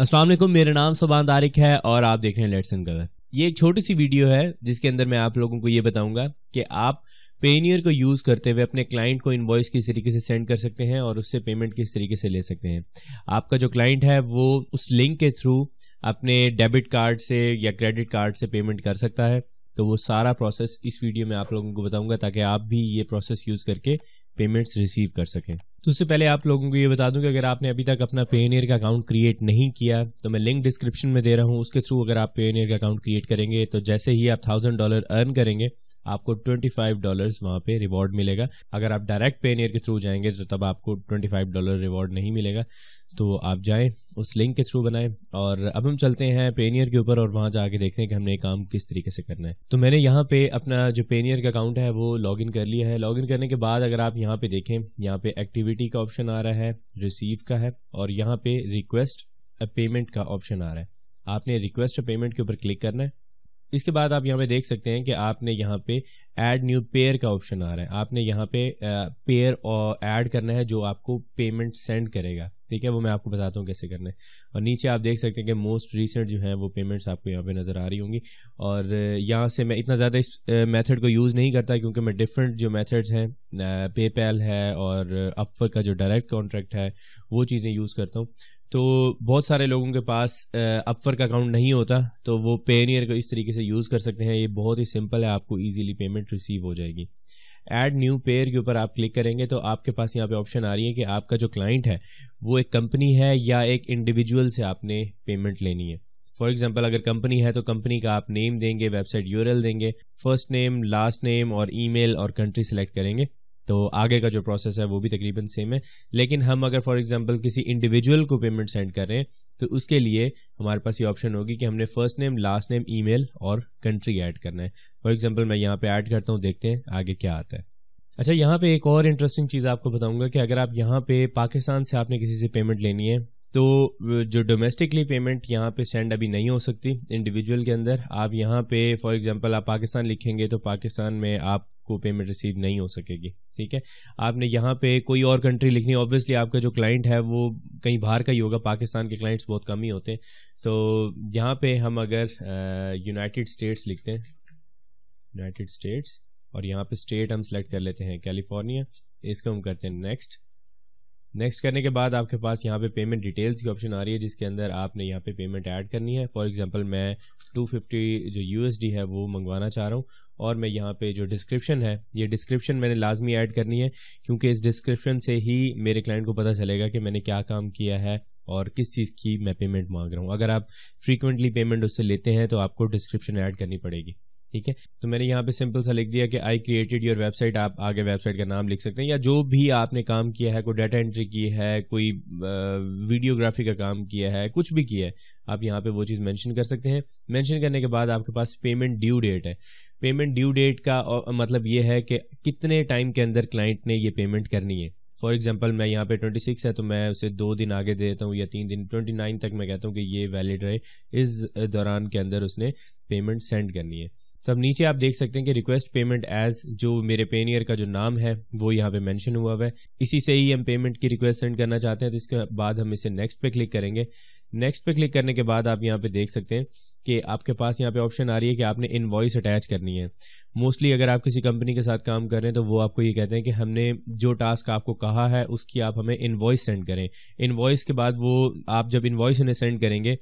असलम मेरा नाम सुबान तारिक है और आप देख रहे हैं लेट्स एंड गवर ये एक छोटी सी वीडियो है जिसके अंदर मैं आप लोगों को ये बताऊंगा कि आप पेनियर को यूज़ करते हुए अपने क्लाइंट को इन्वॉइस किस तरीके से सेंड कर सकते हैं और उससे पेमेंट किस तरीके से ले सकते हैं आपका जो क्लाइंट है वो उस लिंक के थ्रू अपने डेबिट कार्ड से या क्रेडिट कार्ड से पेमेंट कर सकता है तो वो सारा प्रोसेस इस वीडियो में आप लोगों को बताऊंगा ताकि आप भी ये प्रोसेस यूज़ करके पेमेंट्स रिसीव कर सकें तो उससे पहले आप लोगों को ये बता दूं कि अगर आपने अभी तक अपना पे का अकाउंट क्रिएट नहीं किया तो मैं लिंक डिस्क्रिप्शन में दे रहा हूँ उसके थ्रू अगर आप पे का अकाउंट क्रिएट करेंगे तो जैसे ही आप थाउजेंड डॉलर अर्न करेंगे आपको ट्वेंटी फाइव डॉलर वहाँ पे रिवॉर्ड मिलेगा अगर आप डायरेक्ट पेन के थ्रू जाएंगे तो तब आपको ट्वेंटी फाइव डॉलर रिवॉर्ड नहीं मिलेगा तो आप जाएं उस लिंक के थ्रू बनाएं और अब हम चलते हैं पेनियर के ऊपर और वहाँ जाके देखते हैं कि हमने काम किस तरीके से करना है तो मैंने यहाँ पे अपना जो पेनियर का अकाउंट है वो लॉगिन कर लिया है लॉगिन करने के बाद अगर आप यहाँ पे देखें यहाँ पे एक्टिविटी का ऑप्शन आ रहा है रिसीव का है और यहाँ पे रिक्वेस्ट पेमेंट का ऑप्शन आ रहा है आपने रिक्वेस्ट पेमेंट के ऊपर क्लिक करना है इसके बाद आप यहाँ पे देख सकते हैं कि आपने यहाँ पे ऐड न्यू पेयर का ऑप्शन आ रहा है आपने यहाँ पे पेयर और एड करना है जो आपको पेमेंट सेंड करेगा ठीक है वो मैं आपको बताता हूँ कैसे करना है और नीचे आप देख सकते हैं कि मोस्ट रिसेंट जो है वो पेमेंट्स आपको यहाँ पे नज़र आ रही होंगी और यहाँ से मैं इतना ज़्यादा इस मेथड को यूज़ नहीं करता क्योंकि मैं डिफरेंट जो मेथड्स हैं पेपैल है और अपफर का जो डायरेक्ट कॉन्ट्रैक्ट है वो चीज़ें यूज़ करता हूँ तो बहुत सारे लोगों के पास अपवर्क अकाउंट नहीं होता तो वो पेनियर को इस तरीके से यूज़ कर सकते हैं ये बहुत ही सिंपल है आपको ईजिली पेमेंट रिसीव हो जाएगी ऐड न्यू पेयर के ऊपर आप क्लिक करेंगे तो आपके पास यहाँ पे ऑप्शन आ रही है कि आपका जो क्लाइंट है वो एक कंपनी है या एक इंडिविजुअल से आपने पेमेंट लेनी है फॉर एग्जाम्पल अगर कंपनी है तो कंपनी का आप नेम देंगे वेबसाइट यूरल देंगे फर्स्ट नेम लास्ट नेम और ईमेल और कंट्री सेलेक्ट करेंगे तो आगे का जो प्रोसेस है वो भी तकरीबन सेम है लेकिन हम अगर फॉर एग्जांपल किसी इंडिविजुअल को पेमेंट सेंड कर रहे हैं तो उसके लिए हमारे पास ये ऑप्शन होगी कि हमने first name last name email और कंट्री ऐड करना है फॉर एग्जांपल मैं यहाँ पे ऐड करता हूँ देखते हैं आगे क्या आता है अच्छा यहाँ पे एक और इंटरेस्टिंग चीज़ आपको बताऊंगा कि अगर आप यहाँ पे पाकिस्तान से आपने किसी से पेमेंट लेनी है तो जो डोमेस्टिकली पेमेंट यहाँ पे सेंड अभी नहीं हो सकती इंडिविजुअल के अंदर आप यहाँ पे फॉर एग्जांपल आप पाकिस्तान लिखेंगे तो पाकिस्तान में आप आपको पेमेंट रिसीव नहीं हो सकेगी ठीक है आपने यहाँ पे कोई और कंट्री लिखनी ऑब्वियसली आपका जो क्लाइंट है वो कहीं बाहर का ही होगा पाकिस्तान के क्लाइंट्स बहुत कम ही होते हैं तो यहाँ पे हम अगर यूनाइटेड स्टेट्स लिखते हैं यूनाइटेड स्टेट्स और यहाँ पे स्टेट हम सेलेक्ट कर लेते हैं कैलिफोर्निया इसको हम करते हैं नेक्स्ट नेक्स्ट करने के बाद आपके पास यहाँ पे पेमेंट डिटेल्स की ऑप्शन आ रही है जिसके अंदर आपने यहाँ पे पेमेंट ऐड करनी है फॉर एग्जांपल मैं 250 जो यूएसडी है वो मंगवाना चाह रहा हूँ और मैं यहाँ पे जो डिस्क्रिप्शन है ये डिस्क्रिप्शन मैंने लाजमी ऐड करनी है क्योंकि इस डिस्क्रिप्शन से ही मेरे क्लाइंट को पता चलेगा कि मैंने क्या काम किया है और किस चीज़ की मैं पेमेंट मांग रहा हूँ अगर आप फ्रीक्वेंटली पेमेंट उससे लेते हैं तो आपको डिस्क्रिप्शन ऐड करनी पड़ेगी ठीक है तो मैंने यहाँ पे सिंपल सा लिख दिया कि आई क्रिएटेड योर वेबसाइट आप आगे वेबसाइट का नाम लिख सकते हैं या जो भी आपने काम किया है कोई डाटा एंट्री की है कोई वीडियोग्राफी का काम किया है कुछ भी किया है आप यहाँ पे वो चीज़ मेंशन कर सकते हैं मेंशन करने के बाद आपके पास पेमेंट ड्यू डेट है पेमेंट ड्यू डेट का मतलब ये है कि कितने टाइम के अंदर क्लाइंट ने ये पेमेंट करनी है फॉर एग्जांपल मैं यहाँ पे 26 है तो मैं उसे दो दिन आगे दे देता हूँ या तीन दिन 29 तक मैं कहता हूँ कि ये वैलिड रहे इस दौरान के अंदर उसने पेमेंट सेंड करनी है तो अब नीचे आप देख सकते हैं कि रिक्वेस्ट पेमेंट एज जो मेरे पेनियर का जो नाम है वो यहाँ पे मेंशन हुआ हुआ है इसी से ही हम पेमेंट की रिक्वेस्ट सेंड करना चाहते हैं तो इसके बाद हम इसे नेक्स्ट पे क्लिक करेंगे नेक्स्ट पे क्लिक करने के बाद आप यहाँ पे देख सकते हैं कि आपके पास यहाँ पे ऑप्शन आ रही है कि आपने इन्वॉइस अटैच करनी है मोस्टली अगर आप किसी कंपनी के साथ काम कर रहे हैं तो वो आपको ये कहते हैं कि हमने जो टास्क आपको कहा है उसकी आप हमें इन्वॉइस सेंड करें इन्वॉइस के बाद वो आप जब इन्वॉइस उन्हें सेंड करेंगे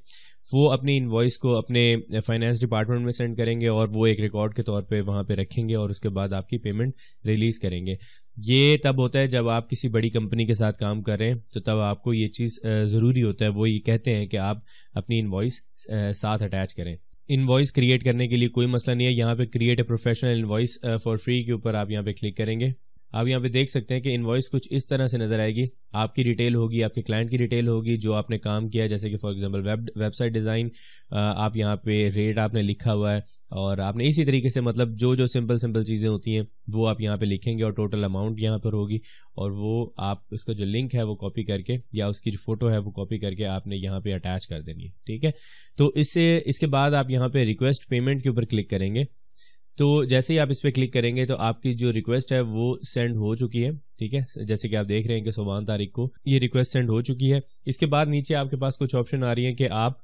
वो अपनी इन्वॉइस को अपने फाइनेंस eh, डिपार्टमेंट में सेंड करेंगे और वो एक रिकॉर्ड के तौर पे वहाँ पे रखेंगे और उसके बाद आपकी पेमेंट रिलीज़ करेंगे ये तब होता है जब आप किसी बड़ी कंपनी के साथ काम कर रहे हैं तो तब आपको ये चीज़ eh, ज़रूरी होता है वो ये कहते हैं कि आप अपनी इन eh, साथ अटैच करें इन्वॉइस क्रिएट करने के लिए कोई मसला नहीं है यहाँ पे create a professional invoice for free के ऊपर आप यहाँ पे क्लिक करेंगे आप यहाँ पे देख सकते हैं कि इन्वॉइस कुछ इस तरह से नजर आएगी आपकी डिटेल होगी आपके क्लाइंट की डिटेल होगी जो आपने काम किया जैसे कि for example web website design आप यहाँ पे रेट आपने लिखा हुआ है और आपने इसी तरीके से मतलब जो जो सिंपल सिंपल चीज़ें होती हैं वो आप यहाँ पे लिखेंगे और टोटल अमाउंट यहाँ पर होगी और वो आप उसका जो लिंक है वो कॉपी करके या उसकी जो फोटो है वो कॉपी करके आपने यहाँ पे अटैच कर देनी है ठीक है तो इससे इसके बाद आप यहाँ पे रिक्वेस्ट पेमेंट के ऊपर क्लिक करेंगे तो जैसे ही आप इस पर क्लिक करेंगे तो आपकी जो रिक्वेस्ट है वो सेंड हो चुकी है ठीक है जैसे कि आप देख रहे हैं कि सोमान तारीख को ये रिक्वेस्ट सेंड हो चुकी है इसके बाद नीचे आपके पास कुछ ऑप्शन आ रही है कि आप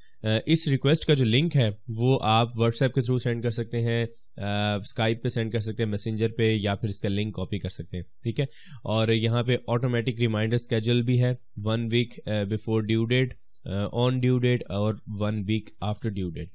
इस रिक्वेस्ट का जो लिंक है वो आप व्हाट्सएप के थ्रू सेंड कर सकते हैं स्काइप पे सेंड कर सकते हैं मैसेंजर पे या फिर इसका लिंक कॉपी कर सकते हैं ठीक है और यहाँ पे ऑटोमेटिक रिमाइंडर स्केजल भी है one week before due date on due date और one week after due date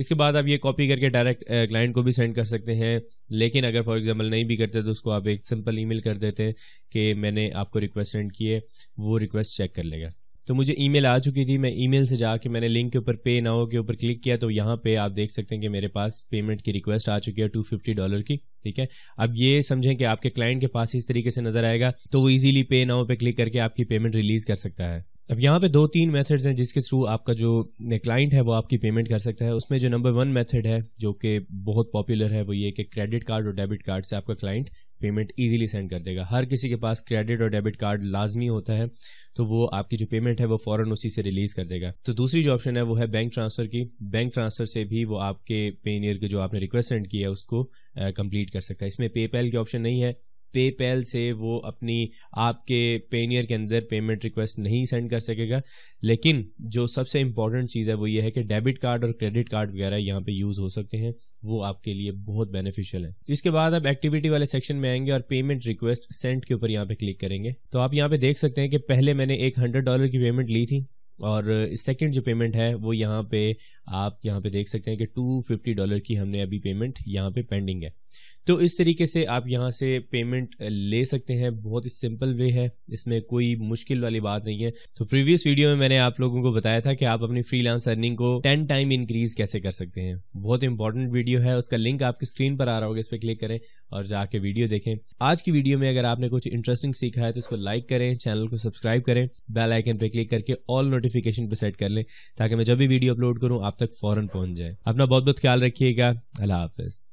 इसके बाद आप ये कॉपी करके डायरेक्ट क्लाइंट को भी सेंड कर सकते हैं लेकिन अगर फॉर एग्जांपल नहीं भी करते तो उसको आप एक सिंपल ईमेल कर देते हैं कि मैंने आपको रिक्वेस्ट सेंड किए वो रिक्वेस्ट चेक कर लेगा तो मुझे ईमेल आ चुकी थी मैं ईमेल से जाके मैंने लिंक के ऊपर पे नाउ के ऊपर क्लिक किया तो यहाँ पे आप देख सकते हैं कि मेरे पास पेमेंट की रिक्वेस्ट आ चुकी है टू फिफ्टी डॉलर की ठीक है अब ये समझें कि आपके क्लाइंट के पास इस तरीके से नजर आएगा तो वो इजीली पे नाउ पे क्लिक करके आपकी पेमेंट रिलीज कर सकता है अब यहाँ पे दो तीन मेथड्स हैं जिसके थ्रू आपका जो क्लाइंट है वो आपकी पेमेंट कर सकता है उसमें जो नंबर वन मेथड है जो कि बहुत पॉपुलर है वो ये कि क्रेडिट कार्ड और डेबिट कार्ड से आपका क्लाइंट पेमेंट इजीली सेंड कर देगा हर किसी के पास क्रेडिट और डेबिट कार्ड लाजमी होता है तो वो आपकी जो पेमेंट है वो फॉरन उसी से रिलीज़ कर देगा तो दूसरी जो ऑप्शन है वो है बैंक ट्रांसफ़र की बैंक ट्रांसफ़र से भी वो आपके पेनियर के जो आपने रिक्वेस्ट सेंड किया है उसको कंप्लीट कर सकता है इसमें पेपैल की ऑप्शन नहीं है पेपैल से वो अपनी आपके पेनियर के अंदर पेमेंट रिक्वेस्ट नहीं सेंड कर सकेगा लेकिन जो सबसे इंपॉर्टेंट चीज़ है वो ये है कि डेबिट कार्ड और क्रेडिट कार्ड वगैरह यहाँ पे यूज़ हो सकते हैं वो आपके लिए बहुत बेनिफिशियल है इसके बाद आप एक्टिविटी वाले सेक्शन में आएंगे और पेमेंट रिक्वेस्ट सेंड के ऊपर यहाँ पे क्लिक करेंगे तो आप यहाँ पे देख सकते हैं कि पहले मैंने एक हंड्रेड डॉलर की पेमेंट ली थी और सेकंड जो पेमेंट है वो यहाँ पे आप यहाँ पे देख सकते हैं कि टू फिफ्टी डॉलर की हमने अभी पेमेंट यहाँ पे पेंडिंग है तो इस तरीके से आप यहाँ से पेमेंट ले सकते हैं बहुत ही सिंपल वे है इसमें कोई मुश्किल वाली बात नहीं है तो प्रीवियस वीडियो में मैंने आप लोगों को बताया था कि आप अपनी फ्रीलांस अर्निंग को टेन टाइम इंक्रीज कैसे कर सकते हैं बहुत इंपॉर्टेंट वीडियो है उसका लिंक आपकी स्क्रीन पर आ रहा होगा इस पर क्लिक करें और जाके वीडियो देखें आज की वीडियो में अगर आपने कुछ इंटरेस्टिंग सीखा है तो इसको लाइक करें चैनल को सब्सक्राइब करें बेल आइकन पर क्लिक करके ऑल नोटिफिकेशन पर सेट कर लें ताकि मैं जब भी वीडियो अपलोड करूँ आप तक फौरन पहुंच जाए अपना बहुत बहुत ख्याल रखिएगा अल्लाह हाफिज़